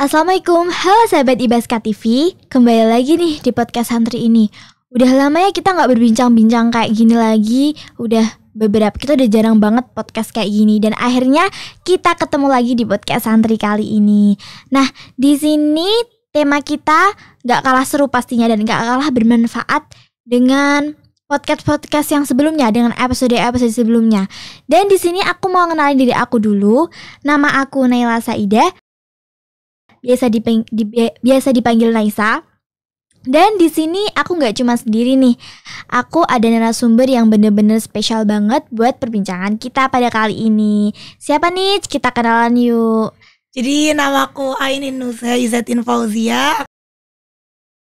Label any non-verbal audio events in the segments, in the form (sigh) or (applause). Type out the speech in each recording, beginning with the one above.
Assalamualaikum, halo sahabat Ibaska TV Kembali lagi nih di podcast santri ini Udah lama ya kita nggak berbincang-bincang kayak gini lagi Udah beberapa, kita udah jarang banget podcast kayak gini Dan akhirnya kita ketemu lagi di podcast santri kali ini Nah, di sini tema kita nggak kalah seru pastinya Dan gak kalah bermanfaat dengan podcast-podcast yang sebelumnya dengan episode-episode sebelumnya. Dan di sini aku mau kenalin diri aku dulu. Nama aku Naila Saida biasa dipeng, di, biasa dipanggil Naisa. Dan di sini aku nggak cuma sendiri nih. Aku ada narasumber yang bener-bener spesial banget buat perbincangan kita pada kali ini. Siapa nih? Kita kenalan yuk. Jadi namaku Ainin Nusa Izatin Fauzia.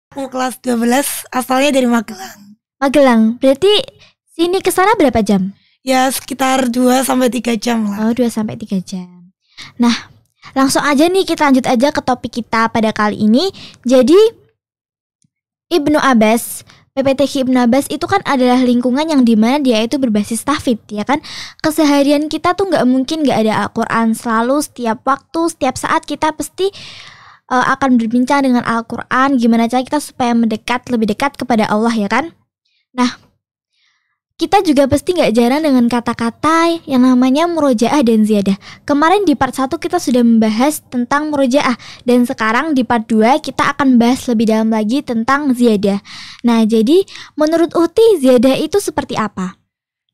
Aku kelas 12, asalnya dari Magelang. Magelang. Berarti sini ke sana berapa jam? Ya, sekitar 2 sampai 3 jam lah. Oh, 2 sampai 3 jam. Nah, Langsung aja nih kita lanjut aja ke topik kita pada kali ini. Jadi Ibnu Abbas PPTK Ibnu Abbas itu kan adalah lingkungan yang dimana dia itu berbasis tafid ya kan Keseharian kita tuh nggak mungkin nggak ada Al-Quran selalu setiap waktu setiap saat kita pasti uh, akan berbincang dengan Al-Quran Gimana cara kita supaya mendekat lebih dekat kepada Allah ya kan Nah kita juga pasti nggak jarang dengan kata-kata yang namanya murojaah dan ziyadah. Kemarin di part 1 kita sudah membahas tentang murojaah dan sekarang di part 2 kita akan bahas lebih dalam lagi tentang ziyadah. Nah, jadi menurut Uti ziyadah itu seperti apa?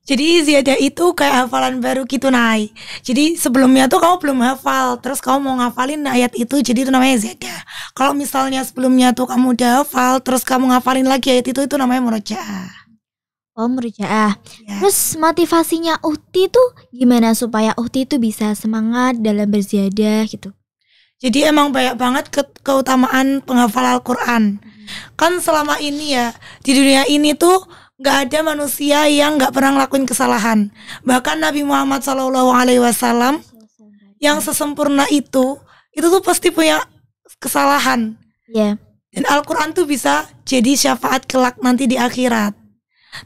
Jadi ziyadah itu kayak hafalan baru gitu Nay Jadi sebelumnya tuh kamu belum hafal Terus kamu mau ngafalin ayat itu Jadi itu namanya ziyadah Kalau misalnya sebelumnya tuh kamu udah hafal Terus kamu ngafalin lagi ayat itu Itu namanya murojaah Oh merjaah. Ya. Terus motivasinya Uhti tuh gimana supaya Uhti tuh bisa semangat dalam berziadah gitu? Jadi emang banyak banget ke keutamaan penghafal Al-Quran. Hmm. Kan selama ini ya di dunia ini tuh nggak ada manusia yang nggak pernah ngelakuin kesalahan. Bahkan Nabi Muhammad Shallallahu Alaihi Wasallam yang sesempurna itu, itu tuh pasti punya kesalahan. Yeah. Dan Al-Quran tuh bisa jadi syafaat kelak nanti di akhirat.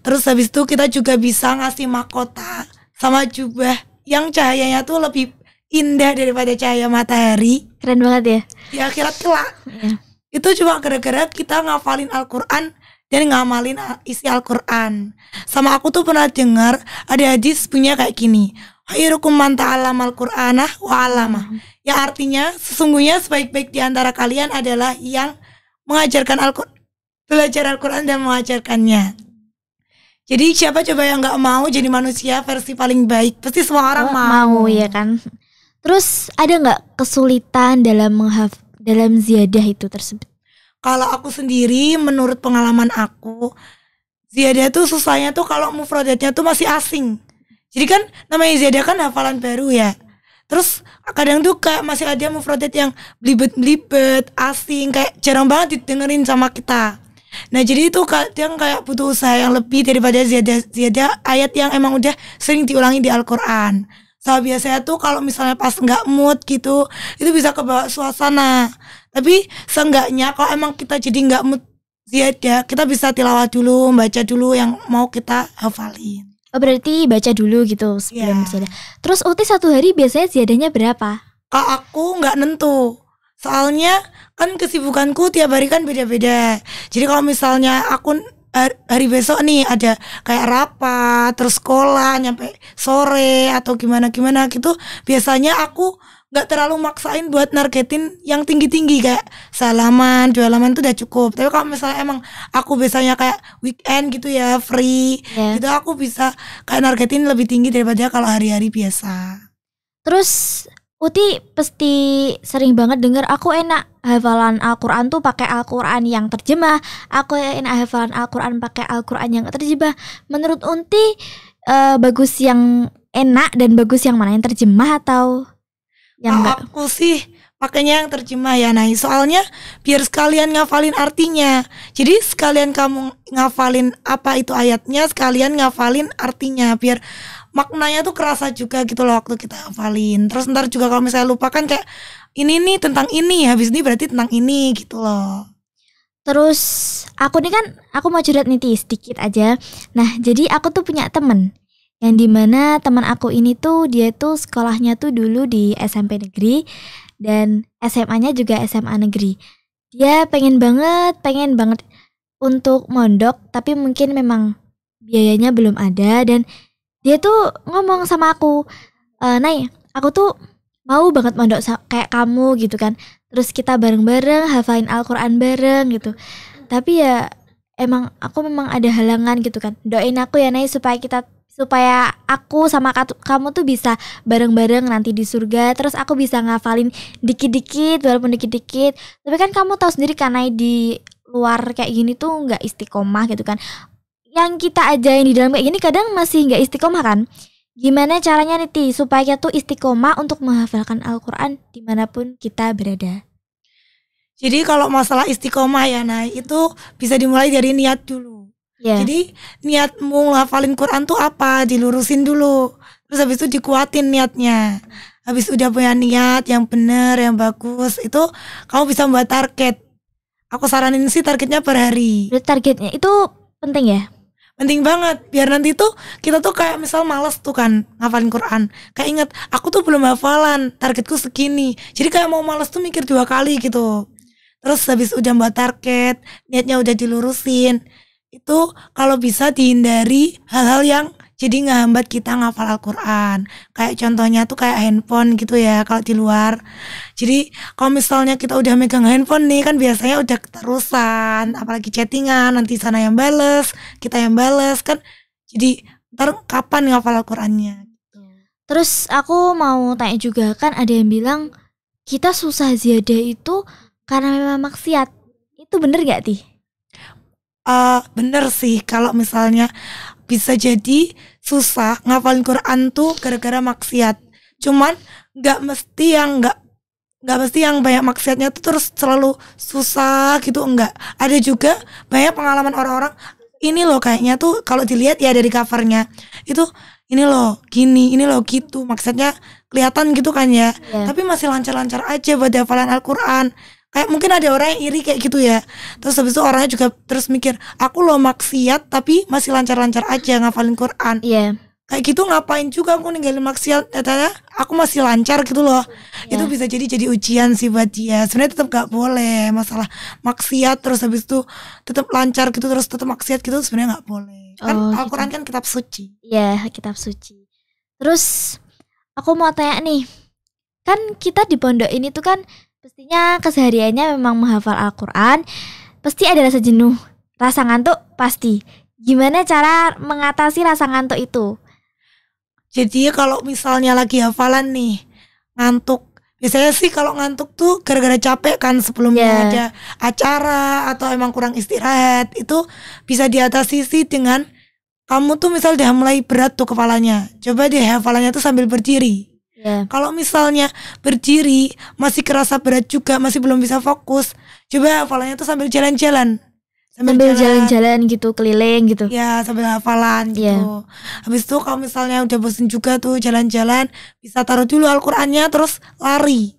Terus habis itu kita juga bisa ngasih mahkota sama jubah yang cahayanya tuh lebih indah daripada cahaya matahari. Keren banget ya. Ya akhirat kelak. Ya. Itu cuma gara-gara kita ngafalin Al-Qur'an dan ngamalin isi Al-Qur'an. Sama aku tuh pernah dengar ada hadis punya kayak gini. Hayrukum man ta'allama al qurana wa 'allamah. Hmm. Ya artinya sesungguhnya sebaik-baik di antara kalian adalah yang mengajarkan Al-Qur'an belajar Al-Qur'an dan mengajarkannya. Jadi siapa coba yang nggak mau jadi manusia versi paling baik? Pasti semua orang oh, mau. Mau ya kan. Terus ada nggak kesulitan dalam menghaf dalam ziyadah itu tersebut? Kalau aku sendiri, menurut pengalaman aku, ziyadah tuh susahnya tuh kalau mufradatnya tuh masih asing. Jadi kan namanya ziyadah kan hafalan baru ya. Terus kadang tuh kayak masih ada mufradat yang blibet blibet asing, kayak jarang banget didengerin sama kita. Nah jadi itu yang kayak butuh usaha yang lebih daripada ziyadah ziyadah ayat yang emang udah sering diulangi di Al-Quran. biasanya tuh kalau misalnya pas nggak mood gitu itu bisa kebawa suasana. Tapi seenggaknya kalau emang kita jadi nggak mood ziyadah kita bisa tilawah dulu, baca dulu yang mau kita hafalin. Oh berarti baca dulu gitu sebelum yeah. Iya. Terus Uti satu hari biasanya ziyadahnya berapa? Kalau aku nggak nentu. Soalnya kan kesibukanku tiap hari kan beda-beda. Jadi kalau misalnya aku eh, hari besok nih ada kayak rapat, terus sekolah nyampe sore atau gimana gimana gitu, biasanya aku nggak terlalu maksain buat nargetin yang tinggi-tinggi kayak salaman, dua halaman itu udah cukup. Tapi kalau misalnya emang aku biasanya kayak weekend gitu ya, free yeah. gitu aku bisa kayak nargetin lebih tinggi daripada kalau hari-hari biasa. Terus Uti pasti sering banget denger aku enak hafalan Al-Qur'an tuh pakai Al-Qur'an yang terjemah, aku enak hafalan Al-Qur'an pakai Al-Qur'an yang terjemah. Menurut Unti uh, bagus yang enak dan bagus yang mana yang terjemah atau yang enggak? Aku sih pakainya yang terjemah ya Nah Soalnya biar sekalian ngafalin artinya. Jadi sekalian kamu ngafalin apa itu ayatnya, sekalian ngafalin artinya biar maknanya tuh kerasa juga gitu loh waktu kita hafalin terus ntar juga kalau misalnya lupa kan kayak ini nih tentang ini habis ini berarti tentang ini gitu loh terus aku nih kan aku mau curhat nih sedikit aja nah jadi aku tuh punya temen yang dimana teman aku ini tuh dia tuh sekolahnya tuh dulu di SMP negeri dan SMA-nya juga SMA negeri. Dia pengen banget, pengen banget untuk mondok tapi mungkin memang biayanya belum ada dan dia tuh ngomong sama aku e, Nay aku tuh mau banget mondok kayak kamu gitu kan terus kita bareng-bareng hafalin Al-Quran bareng gitu tapi ya emang aku memang ada halangan gitu kan doain aku ya Nay supaya kita supaya aku sama kamu tuh bisa bareng-bareng nanti di surga terus aku bisa ngafalin dikit-dikit walaupun dikit-dikit tapi kan kamu tahu sendiri kan karena di luar kayak gini tuh nggak istiqomah gitu kan yang kita ajain di dalam kayak gini kadang masih nggak istiqomah kan? Gimana caranya nih Ti supaya tuh istiqomah untuk menghafalkan Al-Quran dimanapun kita berada? Jadi kalau masalah istiqomah ya, nah itu bisa dimulai dari niat dulu. Yeah. Jadi niatmu ngelafalin Quran tuh apa? Dilurusin dulu. Terus habis itu dikuatin niatnya. Habis udah punya niat yang benar, yang bagus, itu kamu bisa buat target. Aku saranin sih targetnya per hari. Targetnya itu penting ya? penting banget biar nanti tuh kita tuh kayak misal males tuh kan ngafalin Quran kayak inget aku tuh belum hafalan targetku segini jadi kayak mau males tuh mikir dua kali gitu terus habis udah buat target niatnya udah dilurusin itu kalau bisa dihindari hal-hal yang jadi nggak hambat kita ngafal Al-Quran kayak contohnya tuh kayak handphone gitu ya kalau di luar jadi kalau misalnya kita udah megang handphone nih kan biasanya udah keterusan apalagi chattingan nanti sana yang bales kita yang bales kan jadi ntar kapan ngafal Al-Qurannya terus aku mau tanya juga kan ada yang bilang kita susah ziyadah itu karena memang maksiat itu bener gak sih? Eh, uh, bener sih kalau misalnya bisa jadi susah ngafalin Quran tuh gara-gara maksiat. Cuman nggak mesti yang nggak nggak mesti yang banyak maksiatnya tuh terus selalu susah gitu enggak. Ada juga banyak pengalaman orang-orang ini loh kayaknya tuh kalau dilihat ya dari covernya itu ini loh gini ini loh gitu maksudnya kelihatan gitu kan ya yeah. tapi masih lancar-lancar aja buat hafalan Al-Quran kayak mungkin ada orang yang iri kayak gitu ya terus habis itu orangnya juga terus mikir aku lo maksiat tapi masih lancar-lancar aja ngafalin Quran yeah. kayak gitu ngapain juga aku ninggalin maksiat Katanya ya? aku masih lancar gitu loh yeah. itu bisa jadi jadi ujian sih buat dia sebenarnya tetap gak boleh masalah maksiat terus habis itu tetap lancar gitu terus tetap maksiat gitu sebenarnya nggak boleh kan oh, gitu. Al-Quran kan kitab suci Iya yeah, kitab suci terus aku mau tanya nih kan kita di pondok ini tuh kan Pastinya kesehariannya memang menghafal Al-Quran, pasti ada rasa jenuh, rasa ngantuk pasti. Gimana cara mengatasi rasa ngantuk itu? Jadi kalau misalnya lagi hafalan nih, ngantuk. Biasanya sih kalau ngantuk tuh gara-gara capek kan sebelumnya yeah. ada acara atau emang kurang istirahat itu bisa diatasi sih dengan kamu tuh misal udah mulai berat tuh kepalanya. Coba deh hafalannya tuh sambil berdiri. Yeah. Kalau misalnya berdiri masih kerasa berat juga, masih belum bisa fokus, coba hafalannya tuh sambil jalan-jalan. Sambil jalan-jalan gitu, keliling gitu. Ya, sambil hafalan gitu. Yeah. Habis itu kalau misalnya udah bosen juga tuh jalan-jalan, bisa taruh dulu Al-Qur'annya terus lari.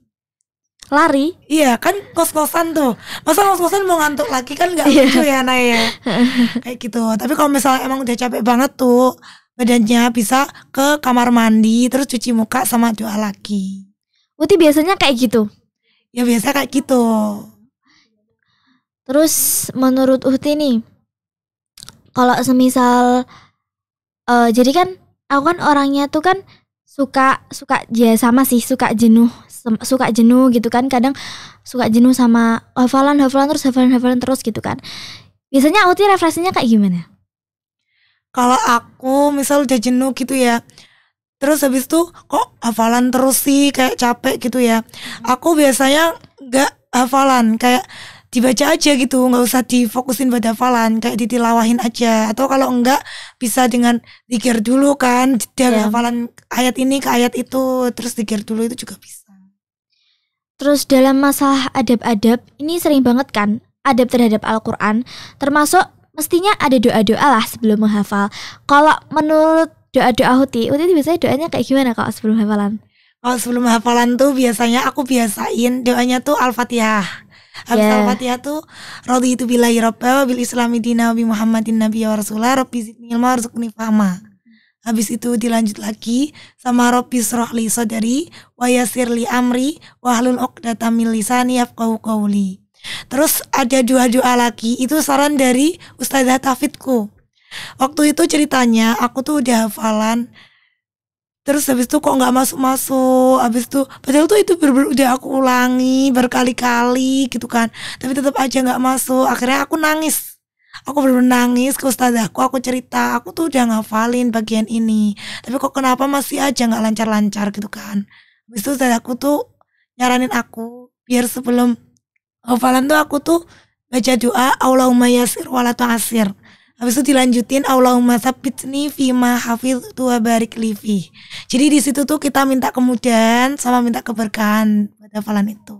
Lari? Iya, kan kos-kosan tuh. Masa kos-kosan mau ngantuk lagi kan nggak iya. lucu yeah. ya, Naya. Ya? (laughs) Kayak gitu. Tapi kalau misalnya emang udah capek banget tuh, badannya bisa ke kamar mandi terus cuci muka sama doa lagi Uti biasanya kayak gitu ya biasa kayak gitu terus menurut Uti nih kalau semisal uh, jadi kan aku kan orangnya tuh kan suka suka ya sama sih suka jenuh suka jenuh gitu kan kadang suka jenuh sama hafalan hafalan terus hafalan hafalan terus gitu kan biasanya Uti refleksinya kayak gimana kalau aku misal udah jenuh gitu ya terus habis itu kok hafalan terus sih kayak capek gitu ya aku biasanya nggak hafalan kayak dibaca aja gitu nggak usah difokusin pada hafalan kayak ditilawahin aja atau kalau enggak bisa dengan dikir dulu kan dari iya. yeah. hafalan ayat ini ke ayat itu terus dikir dulu itu juga bisa terus dalam masalah adab-adab ini sering banget kan adab terhadap Al-Quran termasuk mestinya ada doa-doa lah sebelum menghafal. Kalau menurut doa-doa Huti, Huti biasanya doanya kayak gimana kalau sebelum hafalan? Kalau sebelum hafalan tuh biasanya aku biasain doanya tuh Al-Fatihah. Habis yeah. Al-Fatihah tuh Rodi itu billahi robba bil islami dina bi Muhammadin nabi wa rasulah rabbi zidni ilma rizukni fahma. Habis itu dilanjut lagi sama surah li sodari wa li amri wa hlul uqdata min lisani yafqahu qawli. Terus ada dua doa lagi itu saran dari Ustazah Tafidku. Waktu itu ceritanya aku tuh udah hafalan terus habis itu kok gak masuk-masuk habis itu padahal tuh itu ber ber udah aku ulangi berkali-kali gitu kan tapi tetap aja gak masuk akhirnya aku nangis aku bener, -bener nangis ke ustazahku aku cerita aku tuh udah ngafalin bagian ini tapi kok kenapa masih aja gak lancar-lancar gitu kan habis itu ustazahku tuh nyaranin aku biar sebelum hafalan tuh aku tuh baca doa Allahumma yasir walatu asir. Habis itu dilanjutin Allahumma sabitni fima hafiz tua barik livi. Jadi di situ tuh kita minta kemudahan sama minta keberkahan pada hafalan itu.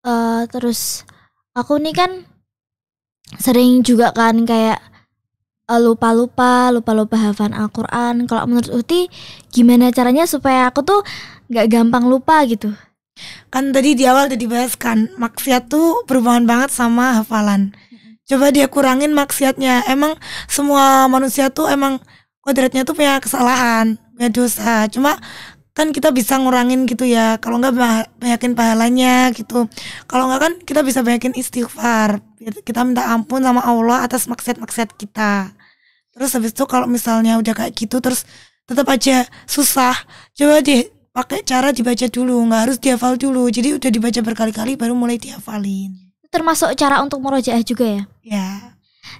Uh, terus aku nih kan sering juga kan kayak eh, lupa-lupa, lupa-lupa hafalan Al-Qur'an. Kalau menurut Uti gimana caranya supaya aku tuh nggak gampang lupa gitu? Kan tadi di awal udah dibahas kan, maksiat tuh berhubungan banget sama hafalan. Coba dia kurangin maksiatnya. Emang semua manusia tuh emang kodratnya tuh punya kesalahan, punya dosa. Cuma kan kita bisa ngurangin gitu ya. Kalau nggak banyakin pahalanya gitu. Kalau nggak kan kita bisa banyakin istighfar. Kita minta ampun sama Allah atas maksiat-maksiat kita. Terus habis itu kalau misalnya udah kayak gitu terus tetap aja susah. Coba deh pakai cara dibaca dulu, nggak harus dihafal dulu. Jadi udah dibaca berkali-kali baru mulai dihafalin. Termasuk cara untuk murojaah juga ya? Ya.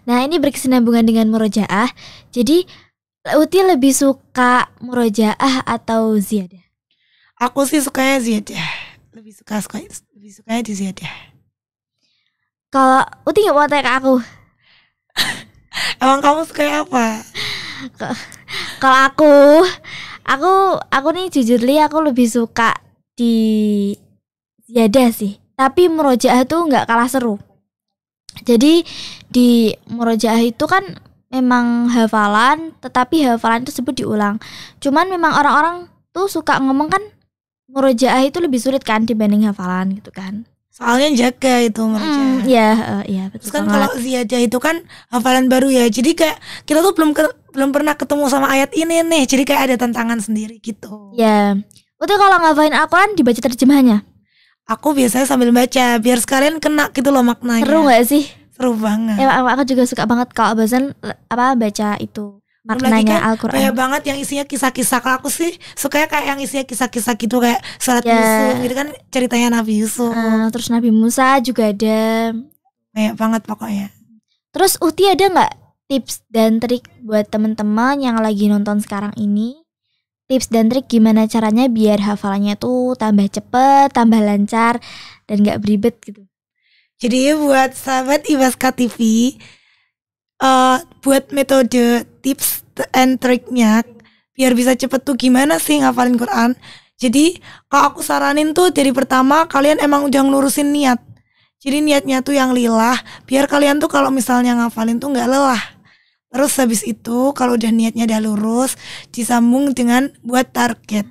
Nah ini berkesinambungan dengan murojaah. Jadi Uti lebih suka murojaah atau ziyadah? Aku sih sukanya ziyadah. Lebih suka, suka lebih sukanya di ziyadah. Kalau Uti nggak mau tanya ke aku. (laughs) Emang kamu suka apa? Kalau aku aku aku nih jujur li aku lebih suka di Ziyada sih tapi murojaah tuh nggak kalah seru jadi di murojaah itu kan memang hafalan tetapi hafalan tersebut diulang cuman memang orang-orang tuh suka ngomong kan murojaah itu lebih sulit kan dibanding hafalan gitu kan Soalnya jaga itu hmm, mereka. Mm, ya, uh, ya betul. Terus kan kalau ziaja itu kan hafalan baru ya. Jadi kayak kita tuh belum ke, belum pernah ketemu sama ayat ini nih. Jadi kayak ada tantangan sendiri gitu. Ya. itu kalau ngafalin Al-Qur'an dibaca terjemahnya Aku biasanya sambil baca biar sekalian kena gitu loh maknanya. Seru gak sih? Seru banget. Ya, aku juga suka banget kalau bahasan apa baca itu maknanya kan Al-Quran banyak banget yang isinya kisah-kisah kalau aku sih sukanya kayak yang isinya kisah-kisah gitu kayak surat yeah. Yusuf gitu kan ceritanya Nabi Yusuf uh, terus Nabi Musa juga ada banyak banget pokoknya terus Uti ada nggak tips dan trik buat teman-teman yang lagi nonton sekarang ini tips dan trik gimana caranya biar hafalannya tuh tambah cepet tambah lancar dan gak beribet gitu jadi buat sahabat Iwaska TV uh, eh, buat metode tips and triknya biar bisa cepet tuh gimana sih ngafalin Quran. Jadi kalau aku saranin tuh dari pertama kalian emang udah ngelurusin niat. Jadi niatnya tuh yang lilah, biar kalian tuh kalau misalnya ngafalin tuh nggak lelah. Terus habis itu kalau udah niatnya udah lurus, disambung dengan buat target.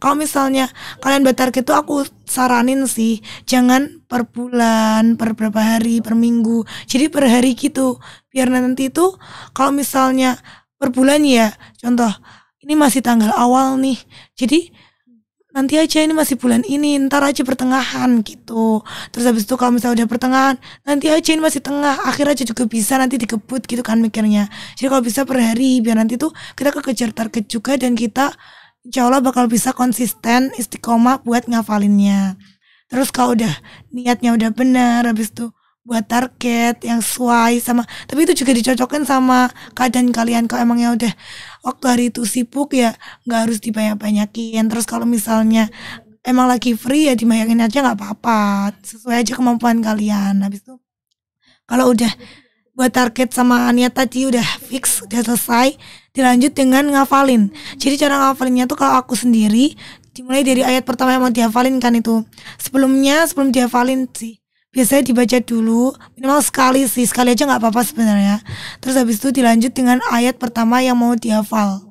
Kalau misalnya kalian bertarget itu aku saranin sih jangan per bulan, per berapa hari, per minggu. Jadi per hari gitu. Biar nanti itu kalau misalnya per bulan ya, contoh ini masih tanggal awal nih. Jadi nanti aja ini masih bulan ini ntar aja pertengahan gitu terus habis itu kalau misalnya udah pertengahan nanti aja ini masih tengah akhir aja juga bisa nanti dikebut gitu kan mikirnya jadi kalau bisa per hari biar nanti tuh kita kekejar target juga dan kita insya Allah bakal bisa konsisten istiqomah buat ngafalinnya terus kalau udah niatnya udah benar habis itu buat target yang sesuai sama tapi itu juga dicocokkan sama keadaan kalian kalau emangnya udah waktu hari itu sibuk ya nggak harus dibanyak-banyakin terus kalau misalnya emang lagi free ya dibanyakin aja nggak apa-apa sesuai aja kemampuan kalian habis itu kalau udah gue target sama niat tadi udah fix udah selesai dilanjut dengan ngafalin jadi cara ngafalinnya tuh kalau aku sendiri dimulai dari ayat pertama yang mau dihafalin kan itu sebelumnya sebelum dihafalin sih biasanya dibaca dulu minimal sekali sih sekali aja nggak apa-apa sebenarnya terus habis itu dilanjut dengan ayat pertama yang mau dihafal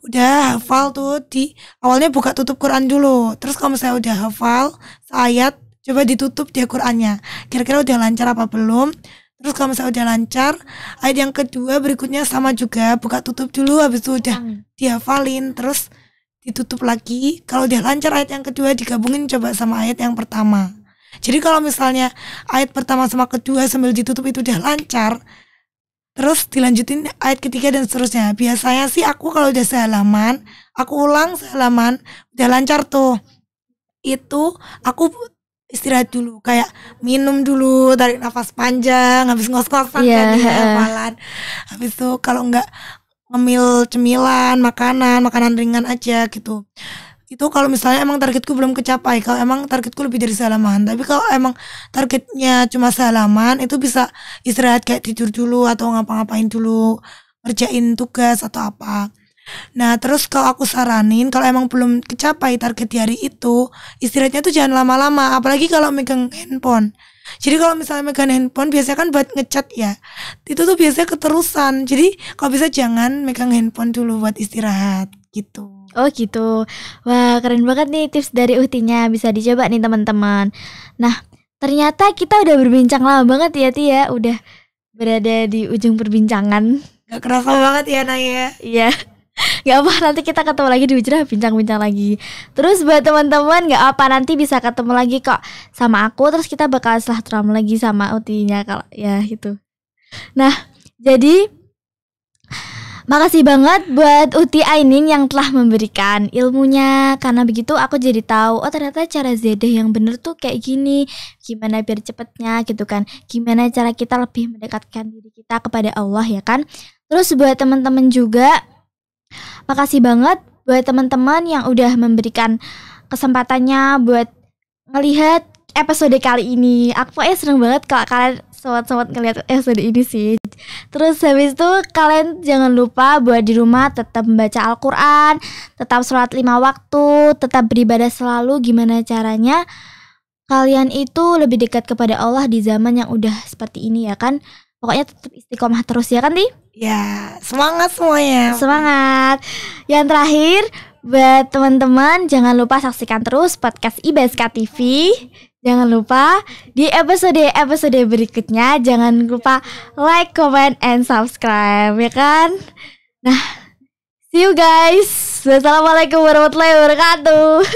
udah hafal tuh di awalnya buka tutup Quran dulu terus kalau saya udah hafal ayat coba ditutup dia Qurannya kira-kira udah lancar apa belum Terus kalau misalnya udah lancar, ayat yang kedua berikutnya sama juga buka tutup dulu habis itu udah hmm. dihafalin terus ditutup lagi. Kalau udah lancar ayat yang kedua digabungin coba sama ayat yang pertama. Jadi kalau misalnya ayat pertama sama kedua sambil ditutup itu udah lancar, terus dilanjutin ayat ketiga dan seterusnya biasanya sih aku kalau udah sehalaman aku ulang sehalaman udah lancar tuh itu aku istirahat dulu kayak minum dulu tarik nafas panjang habis ngos-ngosan yeah. kan di hafalan habis itu kalau nggak ngemil cemilan makanan makanan ringan aja gitu itu kalau misalnya emang targetku belum kecapai kalau emang targetku lebih dari salaman tapi kalau emang targetnya cuma salaman itu bisa istirahat kayak tidur dulu atau ngapa-ngapain dulu kerjain tugas atau apa Nah terus kalau aku saranin kalau emang belum kecapai target di hari itu istirahatnya tuh jangan lama-lama apalagi kalau megang handphone. Jadi kalau misalnya megang handphone biasanya kan buat ngecat ya itu tuh biasanya keterusan. Jadi kalau bisa jangan megang handphone dulu buat istirahat gitu. Oh gitu. Wah, keren banget nih tips dari utinya Bisa dicoba nih teman-teman. Nah, ternyata kita udah berbincang lama banget ya Tia. Ya. Udah berada di ujung perbincangan. Gak kerasa banget ya Naya. Ya. Iya nggak apa nanti kita ketemu lagi di Hijrah bincang-bincang lagi terus buat teman-teman nggak apa nanti bisa ketemu lagi kok sama aku terus kita bakal setelah silaturahmi lagi sama utinya kalau ya itu nah jadi Makasih banget buat Uti Ainin yang telah memberikan ilmunya Karena begitu aku jadi tahu Oh ternyata cara zedeh yang bener tuh kayak gini Gimana biar cepetnya gitu kan Gimana cara kita lebih mendekatkan diri kita kepada Allah ya kan Terus buat teman-teman juga Makasih banget buat teman-teman yang udah memberikan kesempatannya buat ngelihat episode kali ini. Aku eh seneng banget kalau kalian sobat-sobat ngelihat episode ini sih. Terus habis itu kalian jangan lupa buat di rumah tetap membaca Al-Quran, tetap sholat lima waktu, tetap beribadah selalu. Gimana caranya kalian itu lebih dekat kepada Allah di zaman yang udah seperti ini ya kan? Pokoknya tetap istiqomah terus ya kan, Di? Ya, semangat semuanya. Semangat. Yang terakhir, buat teman-teman jangan lupa saksikan terus podcast IBSK TV. Jangan lupa di episode-episode berikutnya jangan lupa like, comment, and subscribe ya kan. Nah, see you guys. Wassalamualaikum warahmatullahi wabarakatuh.